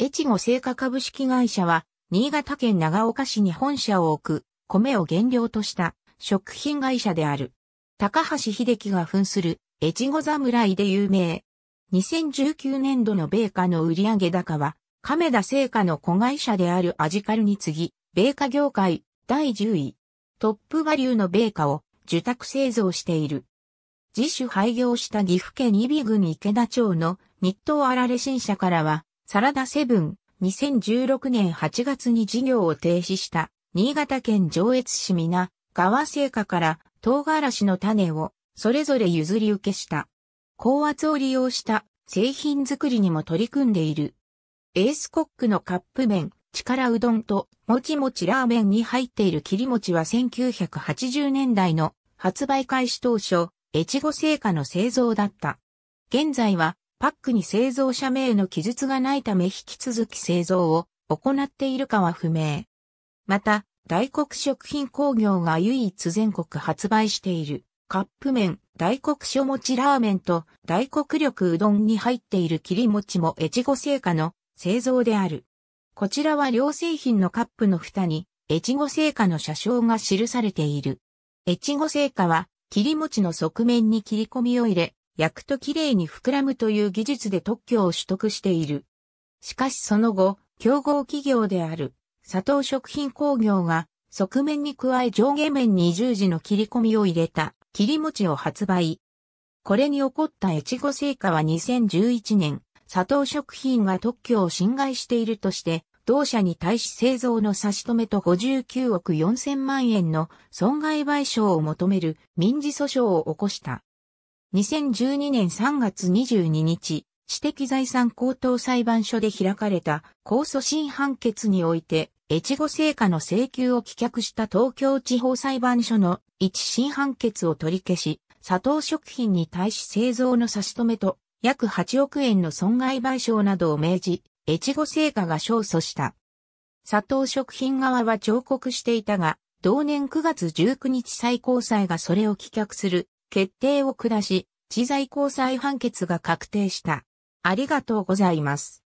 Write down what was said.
越後製菓株式会社は、新潟県長岡市に本社を置く、米を原料とした食品会社である。高橋秀樹が扮する、越後侍で有名。2019年度の米価の売上高は、亀田製菓の子会社であるアジカルに次ぎ、米価業界第10位。トップバリューの米価を受託製造している。自主廃業した岐阜県伊比郡池田町の日東あられ新社からは、サラダセブン、2016年8月に事業を停止した、新潟県上越市皆、川製菓から唐辛子の種をそれぞれ譲り受けした。高圧を利用した製品作りにも取り組んでいる。エースコックのカップ麺、力うどんともちもちラーメンに入っている切り餅は1980年代の発売開始当初、越後製菓の製造だった。現在はパックに製造者名の記述がないため引き続き製造を行っているかは不明。また、大黒食品工業が唯一全国発売しているカップ麺、大黒書餅ラーメンと大黒力うどんに入っている切り餅も越後製菓の製造である。こちらは両製品のカップの蓋に越後製菓の車掌が記されている。越後製菓は切り餅の側面に切り込みを入れ、焼くときれいに膨らむという技術で特許を取得している。しかしその後、競合企業である、佐藤食品工業が、側面に加え上下面に十字の切り込みを入れた切り餅を発売。これに起こった越後製菓は2011年、佐藤食品が特許を侵害しているとして、同社に対し製造の差し止めと59億4000万円の損害賠償を求める民事訴訟を起こした。2012年3月22日、私的財産高等裁判所で開かれた控訴審判決において、越後製菓の請求を棄却した東京地方裁判所の一審判決を取り消し、佐藤食品に対し製造の差し止めと約8億円の損害賠償などを命じ、越後製菓が勝訴した。佐藤食品側は彫刻していたが、同年9月19日最高裁がそれを棄却する決定を下し、知財交際判決が確定した。ありがとうございます。